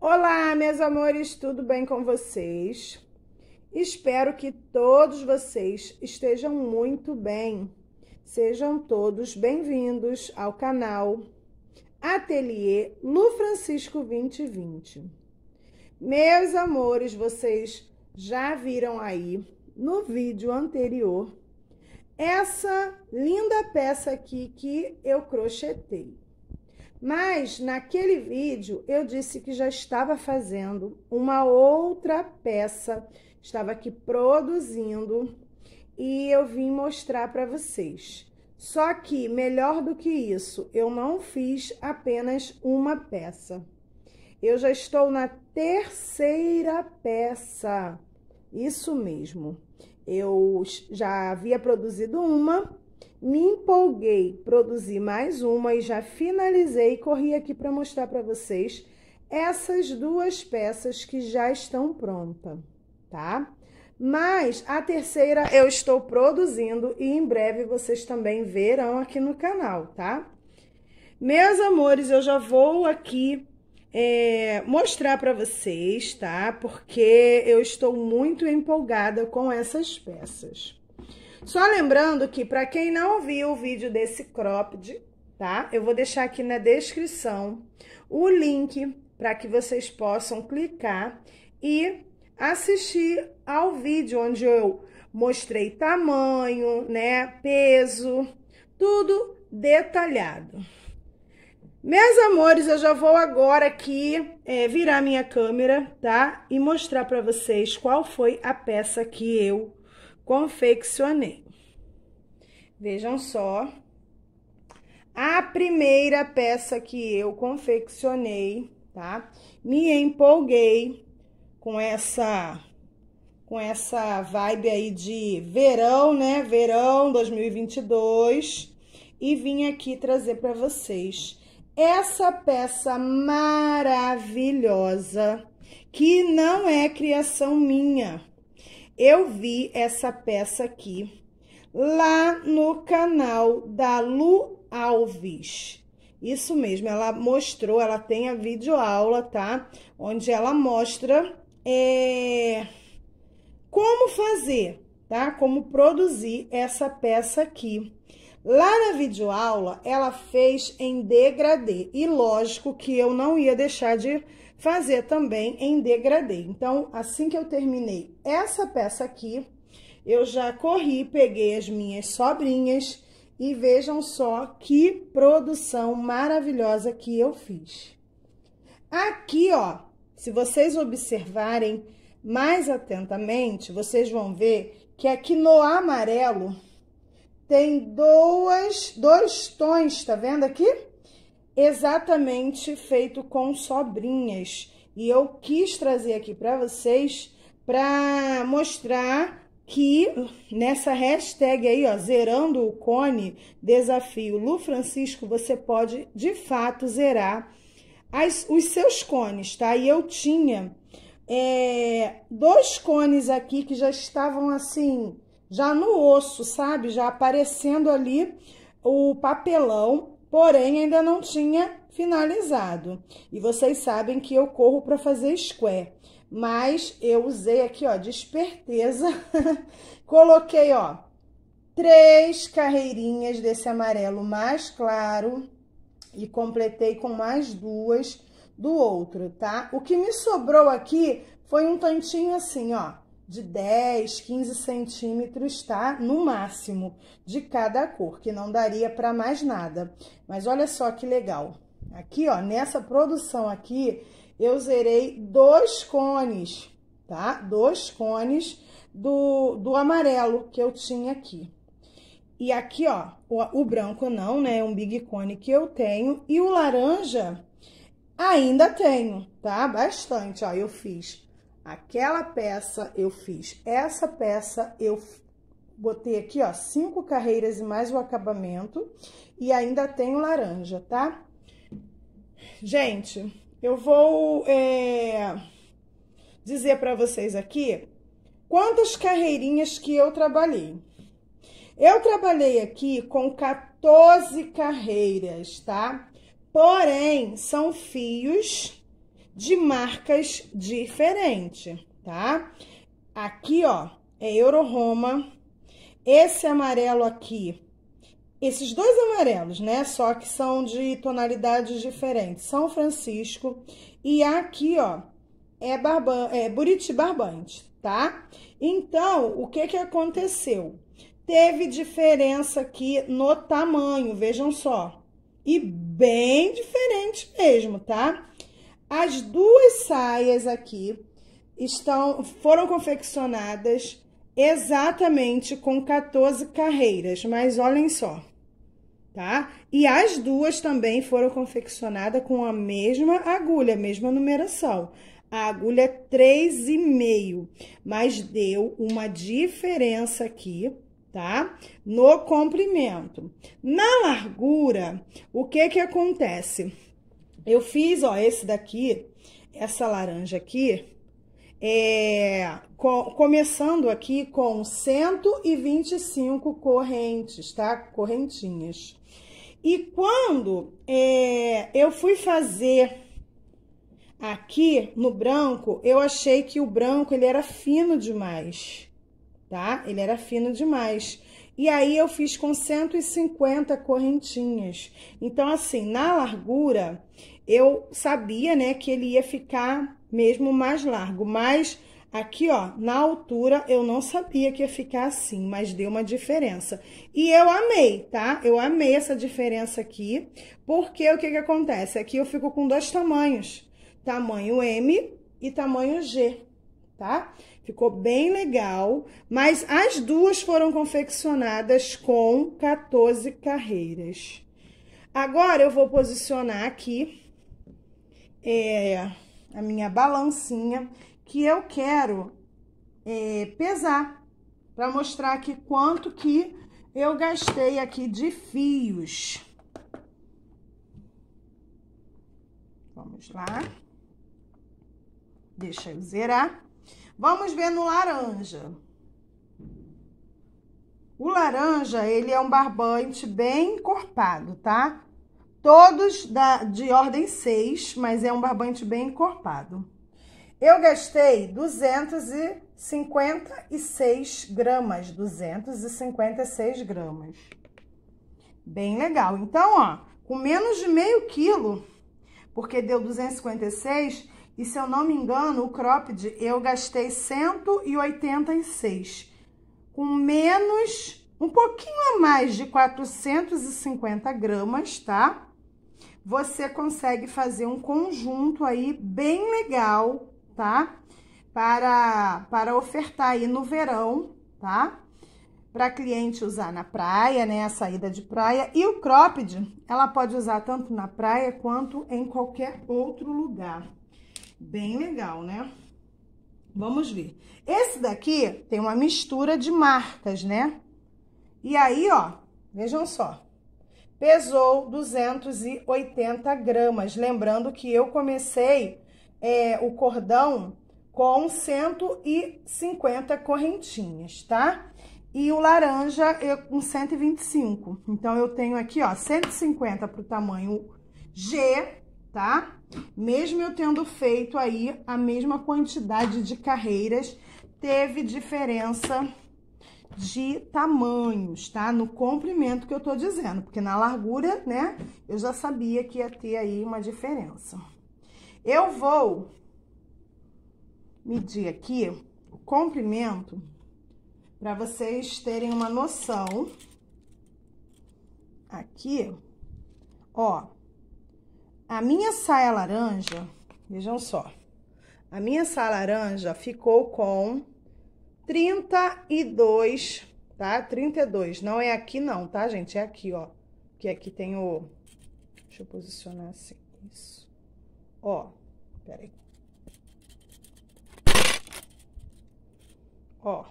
Olá, meus amores, tudo bem com vocês? Espero que todos vocês estejam muito bem. Sejam todos bem-vindos ao canal Ateliê Lu Francisco 2020. Meus amores, vocês já viram aí no vídeo anterior essa linda peça aqui que eu crochetei. Mas naquele vídeo eu disse que já estava fazendo uma outra peça, estava aqui produzindo e eu vim mostrar para vocês. Só que melhor do que isso, eu não fiz apenas uma peça. Eu já estou na terceira peça. Isso mesmo. Eu já havia produzido uma, me empolguei, produzi mais uma e já finalizei corri aqui para mostrar para vocês essas duas peças que já estão prontas, tá? Mas a terceira eu estou produzindo e em breve vocês também verão aqui no canal, tá? Meus amores, eu já vou aqui é, mostrar para vocês, tá? Porque eu estou muito empolgada com essas peças. Só lembrando que para quem não viu o vídeo desse cropped, tá? Eu vou deixar aqui na descrição o link para que vocês possam clicar e assistir ao vídeo onde eu mostrei tamanho, né, peso, tudo detalhado. Meus amores, eu já vou agora aqui é, virar minha câmera, tá? E mostrar para vocês qual foi a peça que eu confeccionei. Vejam só. A primeira peça que eu confeccionei, tá? Me empolguei com essa com essa vibe aí de verão, né? Verão 2022 e vim aqui trazer para vocês essa peça maravilhosa que não é criação minha. Eu vi essa peça aqui lá no canal da Lu Alves. Isso mesmo, ela mostrou, ela tem a videoaula, tá? Onde ela mostra é, como fazer, tá? Como produzir essa peça aqui. Lá na videoaula, ela fez em degradê. E lógico que eu não ia deixar de fazer também em degradê. Então, assim que eu terminei essa peça aqui, eu já corri, peguei as minhas sobrinhas e vejam só que produção maravilhosa que eu fiz. Aqui, ó, se vocês observarem mais atentamente, vocês vão ver que aqui no amarelo tem duas, dois tons, tá vendo aqui? Exatamente feito com sobrinhas. E eu quis trazer aqui para vocês para mostrar que nessa hashtag aí, ó, zerando o cone, desafio Lu Francisco, você pode de fato zerar as, os seus cones, tá? E eu tinha é, dois cones aqui que já estavam assim já no osso, sabe? Já aparecendo ali o papelão, porém ainda não tinha finalizado. E vocês sabem que eu corro para fazer square, mas eu usei aqui, ó, de esperteza, coloquei, ó, três carreirinhas desse amarelo mais claro e completei com mais duas do outro, tá? O que me sobrou aqui foi um tantinho assim, ó, de 10, 15 centímetros, tá? No máximo, de cada cor, que não daria para mais nada. Mas olha só que legal. Aqui, ó, nessa produção aqui, eu zerei dois cones, tá? Dois cones do, do amarelo que eu tinha aqui. E aqui, ó, o, o branco não, né? É um big cone que eu tenho. E o laranja ainda tenho, tá? Bastante, ó, eu fiz Aquela peça eu fiz, essa peça eu botei aqui, ó, cinco carreiras e mais o acabamento. E ainda tenho laranja, tá? Gente, eu vou é, dizer para vocês aqui quantas carreirinhas que eu trabalhei. Eu trabalhei aqui com 14 carreiras, tá? Porém, são fios de marcas diferentes, tá? Aqui, ó, é Euro Roma. Esse amarelo aqui, esses dois amarelos, né? Só que são de tonalidades diferentes. São Francisco. E aqui, ó, é, barban, é Buriti Barbante, tá? Então, o que que aconteceu? Teve diferença aqui no tamanho, vejam só. E bem diferente mesmo, tá? As duas saias aqui estão foram confeccionadas exatamente com 14 carreiras, mas olhem só, tá? E as duas também foram confeccionadas com a mesma agulha, a mesma numeração. A agulha é 3,5, mas deu uma diferença aqui, tá? No comprimento. Na largura, o que que acontece? Eu fiz, ó, esse daqui, essa laranja aqui, é, co começando aqui com 125 correntes, tá? Correntinhas. E quando é, eu fui fazer aqui no branco, eu achei que o branco ele era fino demais, tá? Ele era fino demais. E aí eu fiz com 150 correntinhas. Então, assim, na largura, eu sabia, né, que ele ia ficar mesmo mais largo, mas aqui, ó, na altura eu não sabia que ia ficar assim, mas deu uma diferença. E eu amei, tá? Eu amei essa diferença aqui, porque o que que acontece? Aqui eu fico com dois tamanhos, tamanho M e tamanho G, tá? Ficou bem legal, mas as duas foram confeccionadas com 14 carreiras. Agora eu vou posicionar aqui é, a minha balancinha que eu quero é, pesar para mostrar aqui quanto que eu gastei aqui de fios. Vamos lá. Deixa eu zerar. Vamos ver no laranja. O laranja, ele é um barbante bem encorpado, tá? Todos da, de ordem 6, mas é um barbante bem encorpado. Eu gastei 256 gramas, 256 gramas. Bem legal. Então, ó, com menos de meio quilo, porque deu 256, e se eu não me engano, o cropped eu gastei 186. Com menos, um pouquinho a mais de 450 gramas, tá? você consegue fazer um conjunto aí bem legal, tá? Para, para ofertar aí no verão, tá? Para cliente usar na praia, né? A saída de praia. E o cropped, ela pode usar tanto na praia quanto em qualquer outro lugar. Bem legal, né? Vamos ver. Esse daqui tem uma mistura de marcas, né? E aí, ó, vejam só pesou 280 gramas. Lembrando que eu comecei é, o cordão com 150 correntinhas, tá? E o laranja é com 125. Então, eu tenho aqui, ó, 150 para o tamanho G, tá? Mesmo eu tendo feito aí a mesma quantidade de carreiras, teve diferença de tamanhos, tá? No comprimento que eu tô dizendo, porque na largura, né, eu já sabia que ia ter aí uma diferença. Eu vou medir aqui o comprimento para vocês terem uma noção. Aqui, ó, a minha saia laranja, vejam só, a minha saia laranja ficou com 32, tá? 32. Não é aqui não, tá, gente? É aqui, ó. Que aqui tem o... Deixa eu posicionar assim. Isso. Ó, peraí. Ó.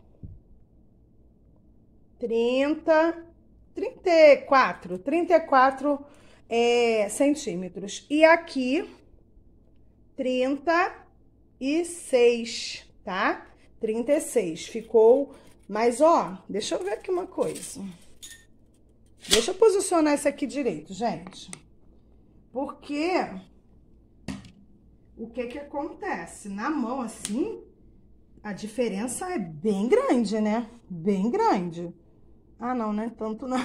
30, 34, 34 é, centímetros. E aqui, 36, tá? 36. Ficou... Mas, ó, deixa eu ver aqui uma coisa. Deixa eu posicionar essa aqui direito, gente. Porque... O que que acontece? Na mão, assim, a diferença é bem grande, né? Bem grande. Ah, não, né? Tanto não.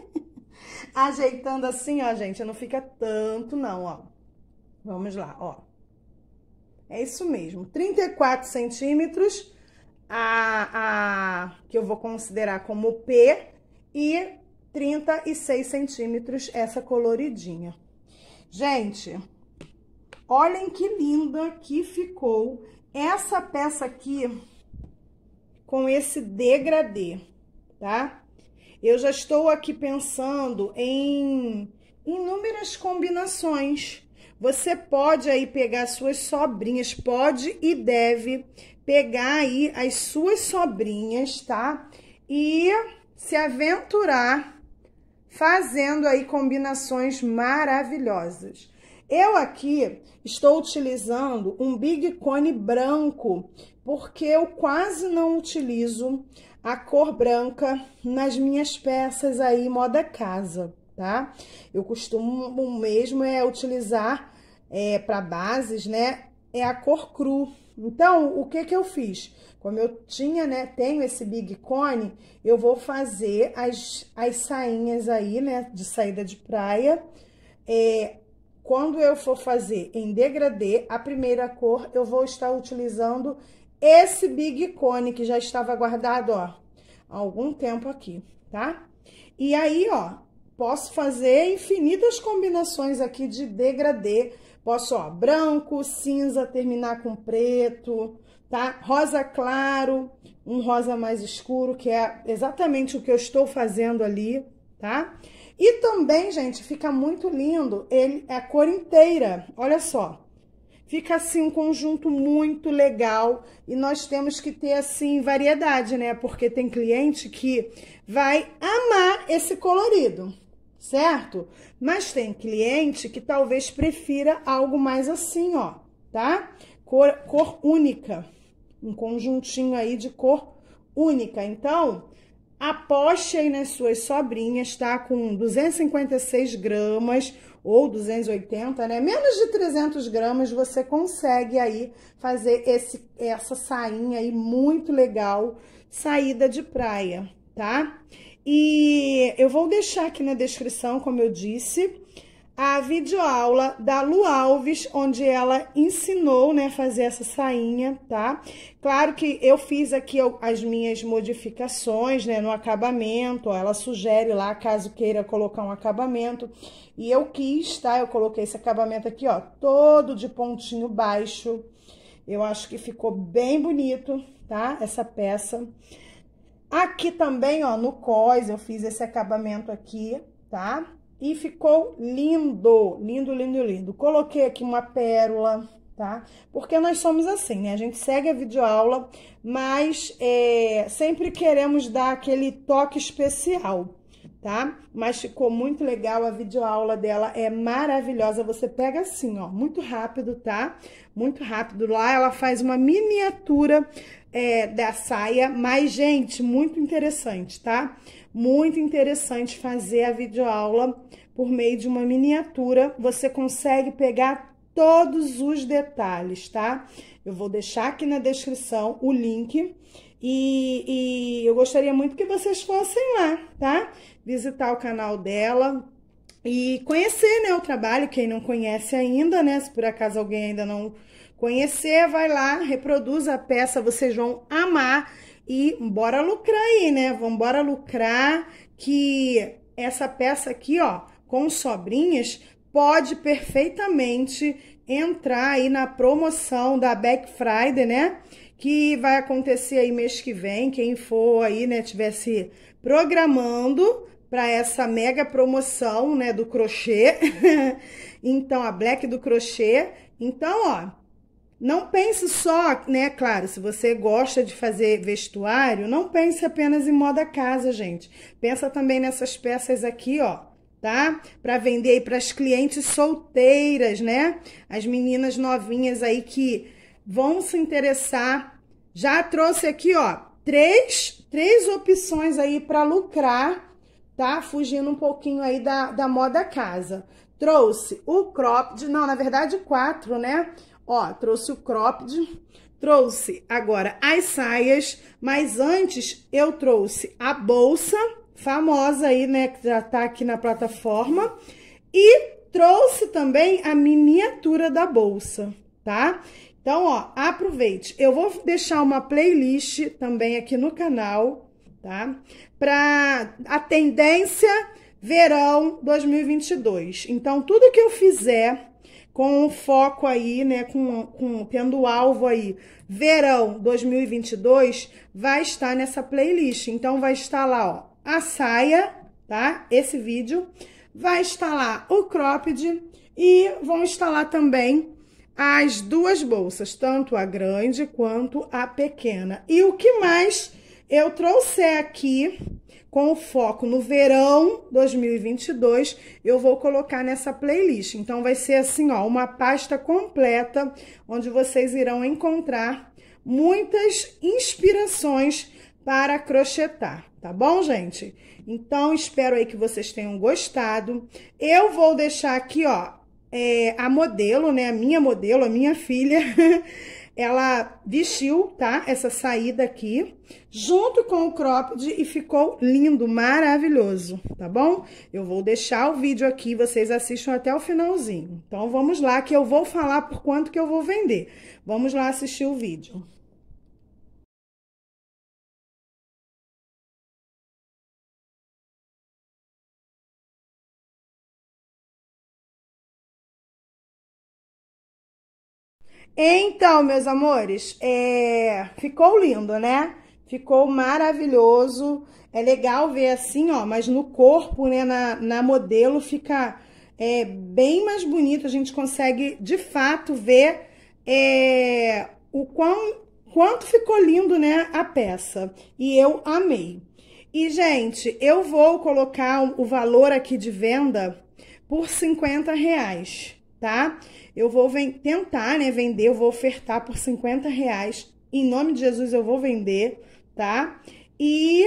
Ajeitando assim, ó, gente, não fica tanto não, ó. Vamos lá, ó. É isso mesmo, 34 centímetros, a, a, que eu vou considerar como P, e 36 centímetros essa coloridinha. Gente, olhem que linda que ficou essa peça aqui com esse degradê, tá? Eu já estou aqui pensando em inúmeras combinações você pode aí pegar suas sobrinhas, pode e deve pegar aí as suas sobrinhas, tá? E se aventurar fazendo aí combinações maravilhosas. Eu aqui estou utilizando um Big Cone branco, porque eu quase não utilizo a cor branca nas minhas peças aí moda casa tá? Eu costumo mesmo é utilizar é, para bases, né? É a cor cru. Então, o que que eu fiz? Como eu tinha, né, tenho esse big cone, eu vou fazer as, as sainhas aí, né, de saída de praia. É, quando eu for fazer em degradê, a primeira cor, eu vou estar utilizando esse big cone que já estava guardado, ó, há algum tempo aqui, tá? E aí, ó, posso fazer infinitas combinações aqui de degradê. Posso, ó, branco, cinza, terminar com preto, tá? Rosa claro, um rosa mais escuro, que é exatamente o que eu estou fazendo ali, tá? E também, gente, fica muito lindo, ele é a cor inteira, olha só. Fica assim um conjunto muito legal e nós temos que ter assim variedade, né? Porque tem cliente que vai amar esse colorido certo? Mas tem cliente que talvez prefira algo mais assim, ó, tá? Cor, cor única, um conjuntinho aí de cor única. Então, aposte aí nas suas sobrinhas, tá? Com 256 gramas ou 280, né? Menos de 300 gramas você consegue aí fazer esse, essa sainha aí muito legal, saída de praia, tá? E eu vou deixar aqui na descrição, como eu disse, a videoaula da Lu Alves, onde ela ensinou, né, fazer essa sainha, tá? Claro que eu fiz aqui as minhas modificações, né, no acabamento, ela sugere lá, caso queira colocar um acabamento, e eu quis, tá? Eu coloquei esse acabamento aqui, ó, todo de pontinho baixo, eu acho que ficou bem bonito, tá? Essa peça. Aqui também, ó, no cos eu fiz esse acabamento aqui, tá? E ficou lindo, lindo, lindo, lindo. Coloquei aqui uma pérola, tá? Porque nós somos assim, né? A gente segue a videoaula, mas é, sempre queremos dar aquele toque especial tá? Mas ficou muito legal, a videoaula dela é maravilhosa. Você pega assim, ó, muito rápido, tá? Muito rápido. Lá ela faz uma miniatura é, da saia, mas, gente, muito interessante, tá? Muito interessante fazer a videoaula por meio de uma miniatura. Você consegue pegar todos os detalhes, tá? Eu vou deixar aqui na descrição o link e, e eu gostaria muito que vocês fossem lá, tá? visitar o canal dela e conhecer, né, o trabalho, quem não conhece ainda, né, se por acaso alguém ainda não conhecer, vai lá, reproduz a peça, vocês vão amar e bora lucrar aí, né? Vamos bora lucrar que essa peça aqui, ó, com sobrinhas, pode perfeitamente entrar aí na promoção da Black Friday, né? Que vai acontecer aí mês que vem, quem for aí, né, tivesse programando, para essa mega promoção, né, do crochê. então, a Black do crochê. Então, ó, não pense só, né, claro, se você gosta de fazer vestuário, não pense apenas em moda casa, gente. Pensa também nessas peças aqui, ó tá? Para vender aí para as clientes solteiras, né? As meninas novinhas aí que vão se interessar. Já trouxe aqui, ó, três, três opções aí para lucrar tá? Fugindo um pouquinho aí da, da moda casa. Trouxe o cropped, não, na verdade quatro, né? Ó, trouxe o cropped, trouxe agora as saias, mas antes eu trouxe a bolsa, famosa aí, né, que já tá aqui na plataforma, e trouxe também a miniatura da bolsa, tá? Então, ó, aproveite. Eu vou deixar uma playlist também aqui no canal, tá? Para a tendência verão 2022. Então, tudo que eu fizer com o foco aí, né, com, com tendo o alvo aí, verão 2022, vai estar nessa playlist. Então, vai estar lá, ó, a saia, tá? Esse vídeo. Vai estar lá o cropped e vão estar lá também as duas bolsas, tanto a grande quanto a pequena. E o que mais eu trouxe aqui com foco no verão 2022, eu vou colocar nessa playlist. Então vai ser assim, ó, uma pasta completa onde vocês irão encontrar muitas inspirações para crochetar, tá bom, gente? Então espero aí que vocês tenham gostado. Eu vou deixar aqui, ó, é, a modelo, né, a minha modelo, a minha filha Ela vestiu, tá? Essa saída aqui, junto com o cropped e ficou lindo, maravilhoso, tá bom? Eu vou deixar o vídeo aqui, vocês assistam até o finalzinho. Então, vamos lá que eu vou falar por quanto que eu vou vender. Vamos lá assistir o vídeo. Então, meus amores, é... ficou lindo, né? Ficou maravilhoso. É legal ver assim, ó, mas no corpo, né, na, na modelo, fica é, bem mais bonito. A gente consegue, de fato, ver é, o quão, quanto ficou lindo, né, a peça. E eu amei. E, gente, eu vou colocar o valor aqui de venda por 50 reais, tá? eu vou tentar né, vender, eu vou ofertar por 50 reais. Em nome de Jesus, eu vou vender, tá? E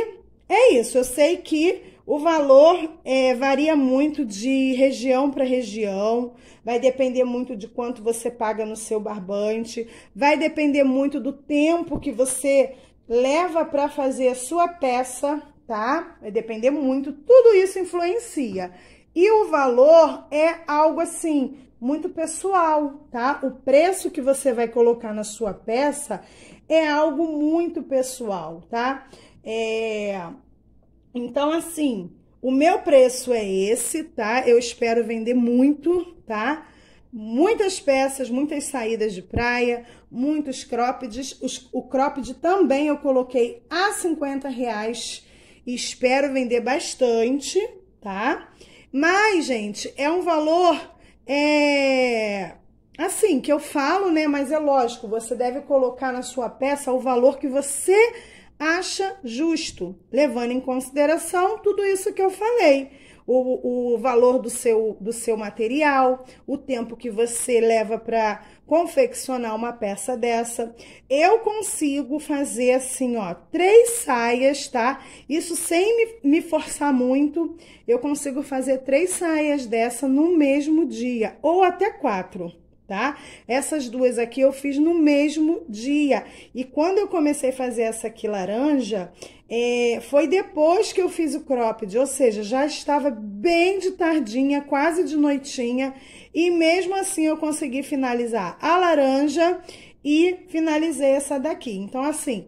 é isso. Eu sei que o valor é, varia muito de região para região, vai depender muito de quanto você paga no seu barbante, vai depender muito do tempo que você leva para fazer a sua peça, tá? Vai depender muito, tudo isso influencia. E o valor é algo assim muito pessoal, tá? O preço que você vai colocar na sua peça é algo muito pessoal, tá? É... Então, assim, o meu preço é esse, tá? Eu espero vender muito, tá? Muitas peças, muitas saídas de praia, muitos croppeds. o cropped também eu coloquei a 50 reais e espero vender bastante, tá? Mas, gente, é um valor é assim que eu falo, né? Mas é lógico, você deve colocar na sua peça o valor que você acha justo, levando em consideração tudo isso que eu falei o, o valor do seu, do seu material, o tempo que você leva para confeccionar uma peça dessa. Eu consigo fazer assim, ó, três saias, tá? Isso sem me, me forçar muito, eu consigo fazer três saias dessa no mesmo dia, ou até quatro tá? Essas duas aqui eu fiz no mesmo dia. E quando eu comecei a fazer essa aqui laranja, é, foi depois que eu fiz o cropped, ou seja, já estava bem de tardinha, quase de noitinha, e mesmo assim eu consegui finalizar a laranja e finalizei essa daqui. Então, assim,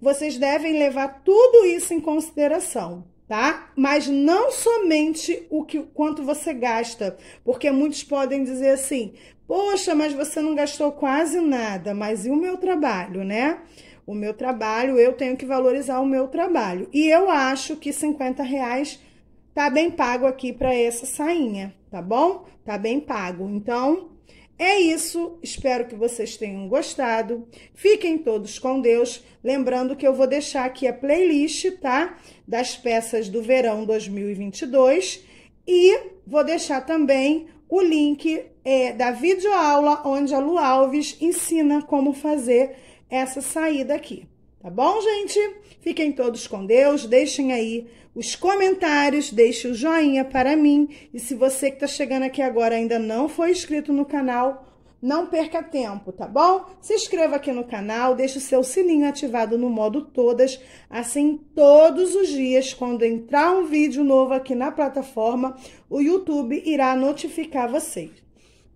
vocês devem levar tudo isso em consideração, tá? Mas não somente o que quanto você gasta, porque muitos podem dizer assim: Poxa, mas você não gastou quase nada, mas e o meu trabalho, né? O meu trabalho, eu tenho que valorizar o meu trabalho. E eu acho que 50 reais tá bem pago aqui para essa sainha, tá bom? Tá bem pago. Então, é isso. Espero que vocês tenham gostado. Fiquem todos com Deus. Lembrando que eu vou deixar aqui a playlist, tá? Das peças do verão 2022 e vou deixar também o link é, da videoaula onde a Lu Alves ensina como fazer essa saída aqui. Tá bom, gente? Fiquem todos com Deus, deixem aí os comentários, deixe o joinha para mim. E se você que está chegando aqui agora ainda não foi inscrito no canal, não perca tempo, tá bom? Se inscreva aqui no canal, deixe o seu sininho ativado no modo todas, assim todos os dias quando entrar um vídeo novo aqui na plataforma, o YouTube irá notificar vocês.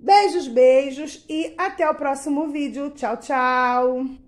Beijos, beijos e até o próximo vídeo. Tchau, tchau!